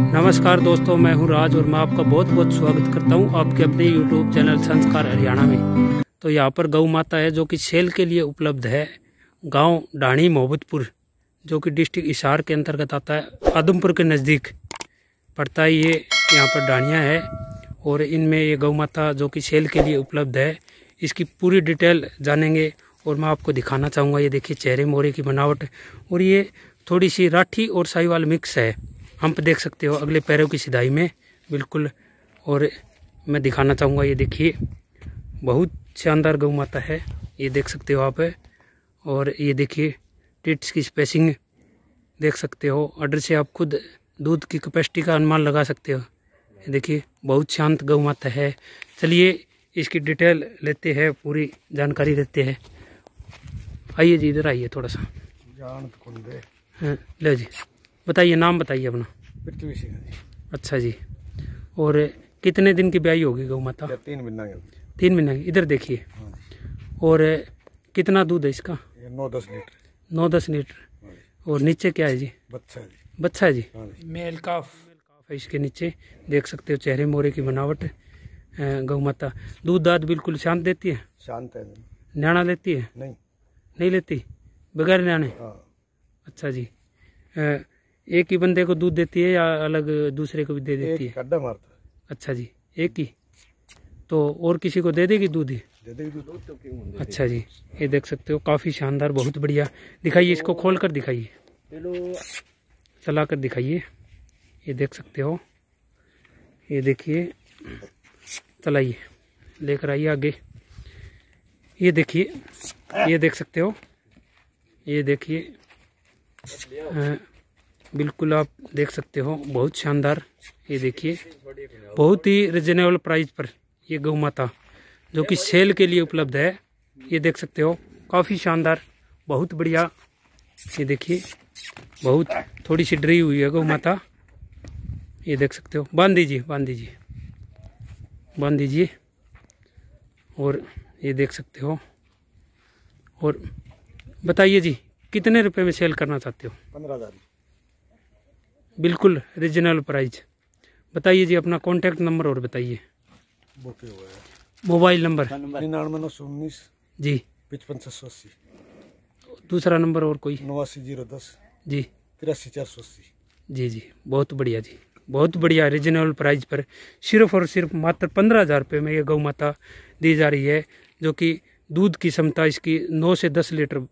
नमस्कार दोस्तों मैं हूं राज और मैं आपका बहुत बहुत स्वागत करता हूं आपके अपने यूट्यूब चैनल संस्कार हरियाणा में तो यहाँ पर गौ माता है जो कि सेल के लिए उपलब्ध है गांव डाणी मोहब्बतपुर जो कि डिस्ट्रिक्ट इशार के अंतर्गत आता है आदमपुर के नज़दीक पड़ता है ये यहाँ पर डाणिया है और इनमें ये गौ माता जो कि सेल के लिए उपलब्ध है इसकी पूरी डिटेल जानेंगे और मैं आपको दिखाना चाहूँगा ये देखिए चेहरे मोरे की बनावट और ये थोड़ी सी राठी और साहिवाल मिक्स है हम्प देख सकते हो अगले पैरों की सिदाई में बिल्कुल और मैं दिखाना चाहूँगा ये देखिए बहुत शानदार गऊ माता है ये देख सकते हो आप और ये देखिए टिट्स की स्पेसिंग देख सकते हो ऑर्डर से आप खुद दूध की कैपेसिटी का अनुमान लगा सकते हो ये देखिए बहुत शांत गौ माता है चलिए इसकी डिटेल लेते हैं पूरी जानकारी लेते हैं आइए जी इधर आइए थोड़ा सा हाँ, ले जी बताइए नाम बताइए अपना पृथ्वी सिंह जी अच्छा जी और कितने दिन की ब्याई होगी गौ माता तीन महीना तीन महीना इधर देखिए हाँ और कितना दूध है इसका नौ दस लीटर नौ दस लीटर हाँ और नीचे क्या है जी बच्चा जी बच्चा है हाँ जी मेल काफ इसके नीचे देख सकते हो चेहरे मोरे की बनावट गौ माता दूध दाद बिल्कुल शांत देती है शांत है न्याणा लेती है नहीं नहीं लेती बगैर न्याणे अच्छा जी एक ही बंदे को दूध देती है या अलग दूसरे को भी दे देती है अच्छा जी एक ही तो और किसी को दे देगी दूध ही दे देगी दूध तो क्यों अच्छा जी ये देख सकते हो काफ़ी शानदार बहुत बढ़िया दिखाइए इसको तो खोल कर दिखाइए चला कर दिखाइए ये देख सकते हो ये देखिए चलाइए लेकर आइए आगे ये देखिए ये देख सकते हो ये देखिए बिल्कुल आप देख सकते हो बहुत शानदार ये देखिए बहुत ही रिजनेबल प्राइस पर ये गौ माता जो कि सेल के लिए उपलब्ध है ये देख सकते हो काफ़ी शानदार बहुत बढ़िया ये देखिए बहुत थोड़ी सी डरी हुई है गौ माता ये देख सकते हो बांध दीजिए बांध दीजिए बांध दीजिए और ये देख सकते हो और बताइए जी कितने रुपए में सेल करना चाहते हो पंद्रह हज़ार बिल्कुल रीजनल प्राइज बताइए जी अपना कॉन्टेक्ट नंबर और बताइए मोबाइल नंबर निन्यानवे नौ सौ उन्नीस जी पचपन छः सौ अस्सी दूसरा नंबर और कोई नवासी जीरो दस जी तिरासी चार सौ अस्सी जी जी बहुत बढ़िया जी बहुत बढ़िया रीजनेबल प्राइस पर सिर्फ और सिर्फ मात्र पंद्रह हज़ार रुपये में ये गौ माता दी जा रही है जो कि दूध की क्षमता इसकी नौ से दस लीटर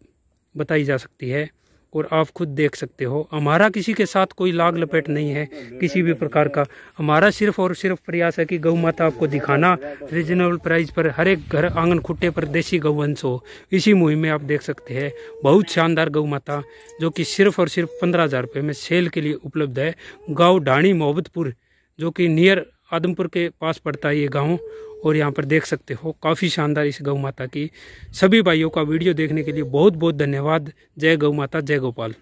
बताई जा सकती है और आप खुद देख सकते हो हमारा किसी के साथ कोई लाग लपेट नहीं है किसी भी प्रकार का हमारा सिर्फ और सिर्फ प्रयास है कि गौ माता आपको दिखाना रिजनेबल प्राइस पर हर एक घर आंगन खुट्टे पर देसी गौवंश हो इसी मुहिम में आप देख सकते हैं बहुत शानदार गौ माता जो कि सिर्फ और सिर्फ पंद्रह हज़ार रुपये में सेल के लिए उपलब्ध है गाँव ढाणी मोहब्बतपुर जो कि नियर आदमपुर के पास पड़ता है ये गाँव और यहाँ पर देख सकते हो काफ़ी शानदार इस गौ माता की सभी भाइयों का वीडियो देखने के लिए बहुत बहुत धन्यवाद जय गौ माता जय गोपाल